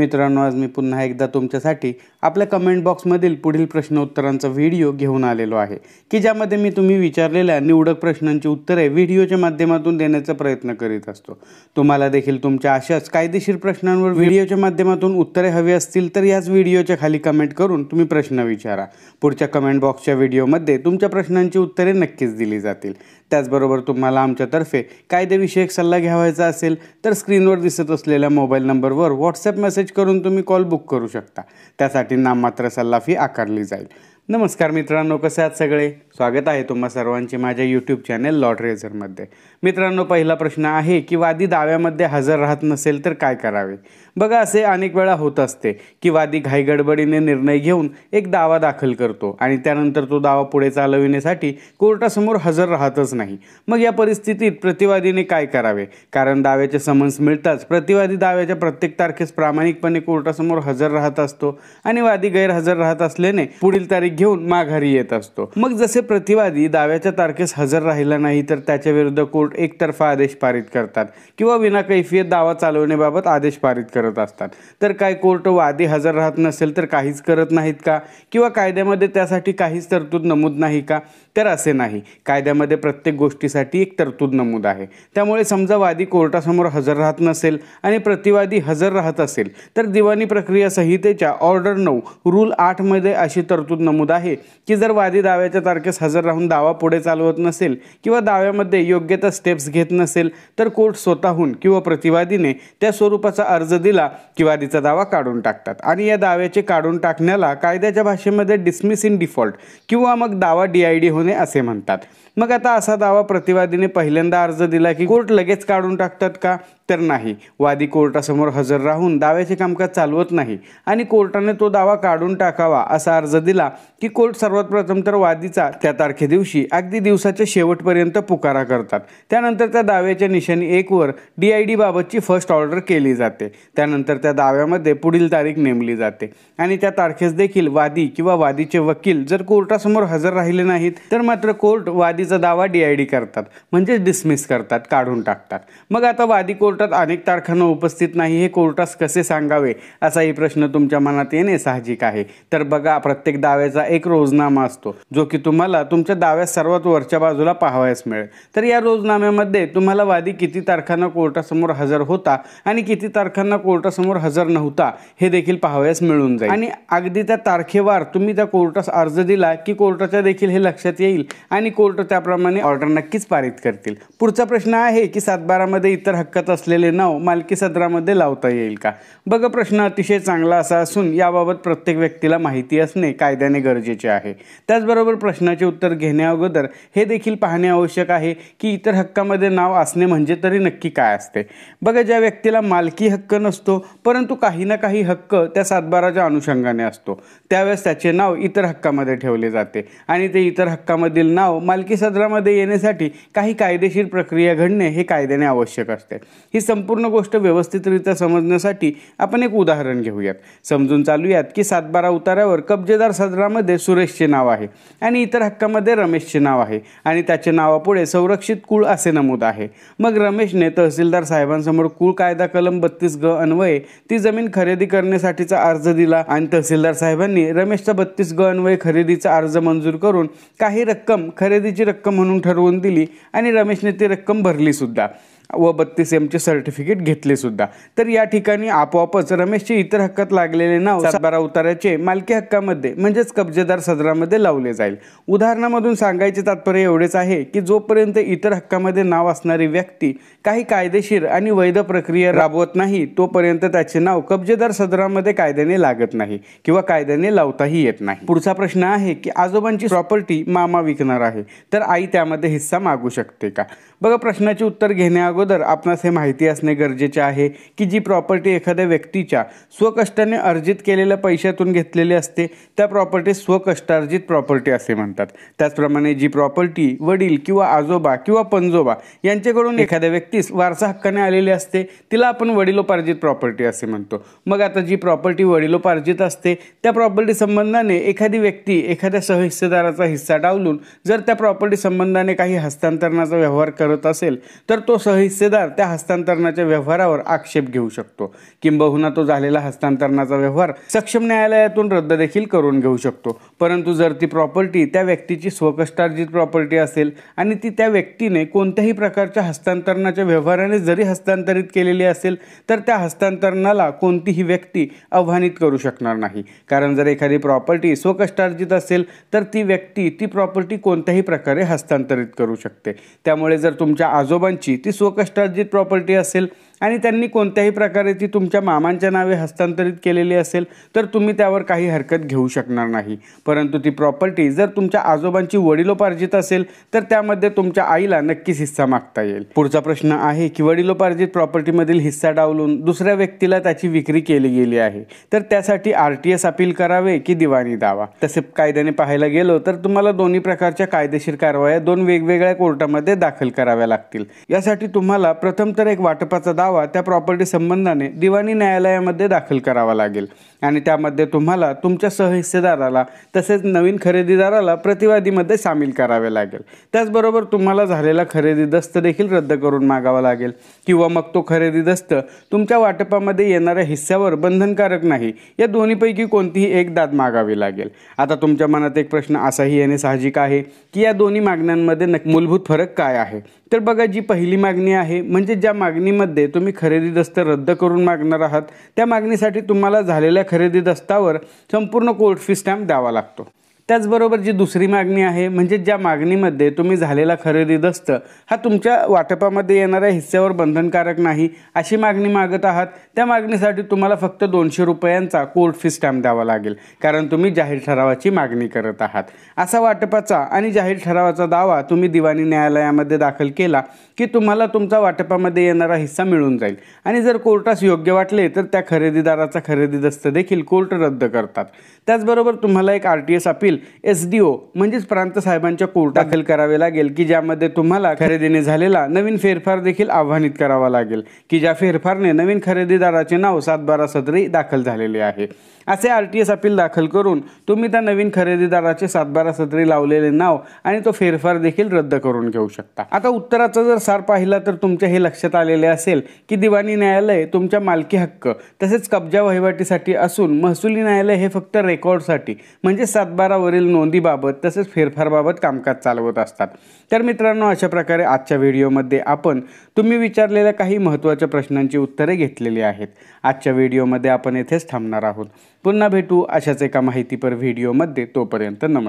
मित्रांनो आज मी पुन्हा एकदा तुमच्यासाठी आपल्या कमेंट बॉक्समधील पुढील प्रश्न उत्तरांचा व्हिडिओ घेऊन आलेलो आहे की ज्यामध्ये मी तुम्ही विचारलेल्या निवडक प्रश्नांची उत्तरे व्हिडिओच्या माध्यमातून देण्याचा प्रयत्न करीत असतो तुम्हाला देखील तुमच्या अशाच कायदेशीर प्रश्नांवर व्हिडिओच्या माध्यमातून उत्तरे हवी असतील तर याच व्हिडिओच्या खाली कमेंट करून तुम्ही प्रश्न विचारा पुढच्या कमेंट बॉक्सच्या व्हिडिओमध्ये तुमच्या प्रश्नांची उत्तरे नक्कीच दिली जातील त्याचबरोबर तुम्हाला आमच्यातर्फे कायदेविषयक सल्ला घ्यावायचा असेल तर स्क्रीनवर दिसत असलेल्या मोबाईल नंबरवर व्हॉट्सअप मेसेज करून तुम्ही कॉल बुक करू शकता त्यासाठी नाममात्र सल्ला फी आकारली जाईल नमस्कार मित्रांनो कसे आहात सगळे स्वागत आहे तुम्हा सर्वांचे माझ्या यूट्यूब चॅनेल रेझरमध्ये मित्रांनो पहिला प्रश्न आहे की वादी दाव्यामध्ये हजर राहत नसेल तर काय करावे बघा असे अनेक वेळा होत असते की वादी घाईगडबडीने निर्णय घेऊन एक दावा दाखल करतो आणि त्यानंतर तो दावा पुढे चालविण्यासाठी कोर्टासमोर हजर राहतच नाही मग या परिस्थितीत प्रतिवादीने काय करावे कारण दाव्याचे समन्स मिळताच प्रतिवादी दाव्याच्या प्रत्येक तारखेस प्रामाणिकपणे कोर्टासमोर हजर राहत असतो आणि वादी गैरहजर राहत असल्याने पुढील तारीख घेऊन माघारी येत असतो मग जसे प्रतिवादी दाव्याच्या तारखेस हजर राहिला नाही तर त्याच्या विरुद्ध कोर्ट कोर्ट एकतर्फा आदेश पारित करतात किंवा विना कैफियत दावा चालवण्याबाबत आदेश पारित करत असतात तर काय कोर्ट वादी हजर राहत नसेल तर काहीच करत नाहीत का किंवा कायद्यामध्ये त्यासाठी काहीच तरतूद नमूद नाही का तर असे नाही कायद्यामध्ये प्रत्येक गोष्टीसाठी एक तरतूद नमूद आहे त्यामुळे समजा वादी कोर्टासमोर हजर राहत नसेल आणि प्रतिवादी हजर राहत असेल तर दिवाणी प्रक्रिया संहितेच्या ऑर्डर नऊ रूल आठमध्ये अशी तरतूद नमूद आहे की जर वादी दाव्याच्या तारखेस हजर राहून दावा पुढे चालवत नसेल किंवा दाव्यामध्ये योग्य स्टेप्स घेत नसेल तर कोर्ट स्वतःहून किंवा प्रतिवादीने त्या स्वरूपाचा अर्ज दिला की वादीचा दावा काढून टाकतात आणि या दाव्याचे काढून टाकण्याला कायद्याच्या भाषेमध्ये डिसमिस इन डिफॉल्ट किंवा मग दावा डी आय डी होणे असे म्हणतात मग आता असा दावा प्रतिवादीने पहिल्यांदा अर्ज दिला की कोर्ट लगेच काढून टाकतात का तर नाही वादी कोर्टासमोर हजर राहून दाव्याचे कामकाज चालवत नाही आणि कोर्टाने तो दावा काढून टाकावा असा अर्ज दिला की कोर्ट सर्वात प्रथम तर वादीचा त्या तारखे दिवशी अगदी दिवसाच्या शेवटपर्यंत पुकारा करतात त्यानंतर त्या दाव्याच्या निशाणी एकवर डी आय डी बाबतची फर्स्ट ऑर्डर केली जाते त्यानंतर त्या दाव्यामध्ये पुढील तारीख नेमली जाते आणि त्या तारखेस देखील वादी किंवा वादीचे वकील जर कोर्टासमोर हजर राहिले नाहीत तर मात्र कोर्ट वादीचा दावा डी आय डी करतात म्हणजेच डिसमिस करतात काढून टाकतात मग आता वादी कोर्ट कोर्टात अनेक तारखांना उपस्थित नाही हे कोर्टास कसे सांगावे असाही प्रश्न तुमच्या मनात येणे साहजिक आहे तर बघा प्रत्येक दाव्याचा एक रोजनामा असतो जो की तुम्हाला तुमच्या दाव्यात सर्वात वरच्या बाजूला पाहावयास मिळेल तर या रोजनाम्यामध्ये तुम्हाला वादी किती तारखांना कोर्टासमोर हजर होता आणि किती तारखांना कोर्टासमोर हजर नव्हता हे देखील पाहावयास मिळून जाईल आणि अगदी त्या तारखेवार तुम्ही त्या कोर्टास अर्ज दिला की कोर्टाच्या देखील हे लक्षात येईल आणि कोर्ट त्याप्रमाणे ऑर्डर नक्कीच पारित करतील पुढचा प्रश्न आहे की सातबारामध्ये इतर हक्कात असलेले नाव मालकी सदरामध्ये लावता येईल का बघा प्रश्न अतिशय चांगला असा असून याबाबत प्रत्येक व्यक्तीला माहिती असणे कायद्याने गरजेचे आहे त्याचबरोबर प्रश्नाचे उत्तर घेण्याअगोदर हे देखील पाहणे आवश्यक आहे की इतर हक्कामध्ये नाव असणे म्हणजे तरी नक्की काय असते बघा ज्या व्यक्तीला मालकी हक्क नसतो परंतु काही ना काही हक्क त्या सातबाराच्या अनुषंगाने असतो त्यावेळेस त्याचे नाव इतर हक्कामध्ये ठेवले जाते आणि ते इतर हक्कामधील नाव मालकी सदरामध्ये येण्यासाठी काही कायदेशीर प्रक्रिया घडणे हे कायद्याने आवश्यक असते ही संपूर्ण गोष्ट व्यवस्थितरित्या समजण्यासाठी आपण एक उदाहरण घेऊयात समजून चालूयात की सातबारा उतारावर कब्जेदार सदरामध्ये सुरेशचे नाव आहे आणि इतर हक्कामध्ये रमेशचे नाव आहे आणि त्याच्या नावापुढे संरक्षित कुळ असे नमूद आहे मग रमेशने तहसीलदार साहेबांसमोर कुळ कायदा कलम बत्तीस ग अन्वये ती जमीन खरेदी करण्यासाठीचा अर्ज दिला आणि तहसीलदार साहेबांनी रमेशचा बत्तीस ग अन्वये खरेदीचा अर्ज मंजूर करून काही रक्कम खरेदीची रक्कम म्हणून ठरवून दिली आणि रमेशने ती रक्कम भरली सुद्धा व बत्तीस एमचे सर्टिफिकेट घेतले सुद्धा तर या ठिकाणी आपोआपच रमेशचे इतर हक्कात लागलेले नाव सातबारा उताराचे मालकी हक्कामध्ये म्हणजेच कब्जेदार सदरामध्ये लावले जाईल उदाहरणामधून सांगायचे तात्पर्य एवढेच आहे की जोपर्यंत इतर हक्कामध्ये नाव असणारी व्यक्ती काही कायदेशीर आणि वैध प्रक्रिया राबवत नाही तोपर्यंत त्याचे नाव कब्जेदार सदरामध्ये कायद्याने लागत नाही किंवा कायद्याने लावताही येत नाही पुढचा प्रश्न आहे की आजोबांची प्रॉपर्टी मामा विकणार आहे तर आई त्यामध्ये हिस्सा मागू शकते का बघा प्रश्नाचे उत्तर घेण्याअगोदर अगोदर आपणास हे माहिती असणे गरजेचे आहे की जी प्रॉपर्टी एखाद्या व्यक्तीच्या स्वकष्टाने अर्जित केलेल्या पैशातून घेतलेली असते त्या प्रॉपर्टी स्वकष्टार्जित प्रॉपर्टी असे म्हणतात त्याचप्रमाणे जी प्रॉपर्टी वडील किंवा आजोबा किंवा पंजोबा यांच्याकडून एखाद्या व्यक्तीस वारसा हक्काने आलेली असते तिला आपण वडिलोपार्जित प्रॉपर्टी असे म्हणतो मग आता जी प्रॉपर्टी वडिलोपार्जित असते त्या प्रॉपर्टी संबंधाने एखादी व्यक्ती एखाद्या सहहिस्सेदाराचा हिस्सा डावलून जर त्या प्रॉपर्टी संबंधाने काही हस्तांतरणाचा व्यवहार करत असेल तर तो सह हिस्सेदार त्या हस्तांतरणाच्या व्यवहारावर आक्षेप घेऊ शकतो किंबहुना तो झालेला हस्तांतरणाचा व्यवहार सक्षम न्यायालयातून रद्द देखील करून घेऊ शकतो परंतु जर ती प्रॉपर्टी त्या व्यक्तीची स्वकष्टार्जित प्रॉपर्टी असेल आणि ती त्या व्यक्तीने कोणत्याही प्रकारच्या हस्तांतरणाच्या व्यवहाराने जरी हस्तांतरित केलेली असेल तर त्या हस्तांतरणाला कोणतीही व्यक्ती आव्हानित करू शकणार नाही कारण जर एखादी प्रॉपर्टी स्वकष्टार्जित असेल तर ती व्यक्ती ती प्रॉपर्टी कोणत्याही प्रकारे हस्तांतरित करू शकते त्यामुळे जर तुमच्या आजोबांची ती स्वक कष्टार्जित प्रॉपर्टी असेल आणि त्यांनी कोणत्याही प्रकारे ती तुमच्या मामांच्या नावे हस्तांतरित केलेली असेल तर तुम्ही त्यावर काही हरकत घेऊ शकणार नाही परंतु ती प्रॉपर्टी जर तुमच्या आजोबांची वडिलोपार्जित असेल तर त्यामध्ये तुमच्या आईला नक्कीच हिस्सा मागता येईल पुढचा प्रश्न आहे की वडिलोपार्जित प्रॉपर्टीमधील हिस्सा डावलून दुसऱ्या व्यक्तीला त्याची विक्री केली गेली आहे तर त्यासाठी आर टी एस अपील करावे की दिवाणी दावा तसे कायद्याने पाहायला गेलो तर तुम्हाला दोन्ही प्रकारच्या कायदेशीर कारवाया दोन वेगवेगळ्या कोर्टामध्ये दाखल कराव्या लागतील यासाठी तुम्हाला प्रथम तर एक वाटपाचा दावा त्या प्रॉपर्टी संबंधाने दिवाणी न्यायालयामध्ये दाखल करावा लागेल आणि त्यामध्ये तुम्हाला तुमच्या सहहिस्सेदाराला तसेच नवीन खरेदीदाराला प्रतिवादीमध्ये सामील करावे लागेल त्याचबरोबर तुम्हाला झालेला खरेदी दस्त देखील रद्द करून मागावा लागेल किंवा मग तो खरेदी दस्त तुमच्या वाटपामध्ये येणाऱ्या हिस्स्यावर बंधनकारक नाही या दोन्हीपैकी कोणतीही एक दाद मागावी लागेल आता तुमच्या मनात एक प्रश्न असाही येणे साहजिक आहे की या दोन्ही मागण्यांमध्ये मूलभूत फरक काय आहे तर बघा जी पहिली मागणी मागणी आहे म्हणजे ज्या मागणीमध्ये तुम्ही खरेदी दस्त रद्द करून मागणार आहात त्या मागणीसाठी तुम्हाला झालेल्या खरेदी दस्तावर संपूर्ण कोर्ट फी स्टॅम्प द्यावा लागतो त्याचबरोबर जी दुसरी मागणी आहे म्हणजे ज्या मागणीमध्ये तुम्ही झालेला खरेदी दस्त हा तुमच्या वाटपामध्ये येणाऱ्या हिस्स्यावर बंधनकारक नाही अशी मागणी मागत आहात त्या मागणीसाठी तुम्हाला फक्त दोनशे रुपयांचा कोर्ट फी स्टॅम्प द्यावा लागेल कारण तुम्ही जाहीर ठरावाची मागणी करत आहात असा वाटपाचा आणि जाहीर ठरावाचा दावा तुम्ही दिवाणी न्यायालयामध्ये दाखल केला की तुम्हाला तुमचा वाटपामध्ये येणारा हिस्सा मिळून जाईल आणि जर कोर्टास योग्य वाटले तर त्या खरेदीदाराचा खरेदी दस्त देखील कोर्ट रद्द करतात त्याचबरोबर तुम्हाला एक R T S appeal S D O म्हणजेच प्रांत साहेबांच्या कोर्ट दाखल करावे लागेल की ज्यामध्ये तुम्हाला खरेदीने झालेला नवीन फेरफार देखील आव्हानित करावा लागेल की ज्या फेरफारने नवीन खरेदीदाराचे नाव सातबारा सदरी दाखल झालेले आहे असे आर टी एस अपील दाखल करून तुम्ही त्या नवीन खरेदीदाराचे सातबारा सदरी लावलेले नाव आणि तो फेरफार देखील रद्द करून घेऊ शकता आता उत्तराचा जर सार पाहिला तर तुमच्या हे लक्षात आलेले असेल की दिवाणी न्यायालय तुमच्या मालकी हक्क तसेच कब्जा वहिवाटीसाठी असून महसुली न्यायालय हे फक्त रेकॉर्डसाठी म्हणजे सात पत्रावरील नोंदीबाबत तसेच फेरफारबाबत कामकाज चालवत असतात तर मित्रांनो अशा प्रकारे आजच्या व्हिडिओमध्ये आपण तुम्ही विचारलेल्या काही महत्त्वाच्या प्रश्नांची उत्तरे घेतलेली आहेत आजच्या व्हिडिओमध्ये आपण येथेच थांबणार आहोत पुन्हा भेटू अशाच एका माहितीपर व्हिडिओमध्ये तोपर्यंत नमस्कार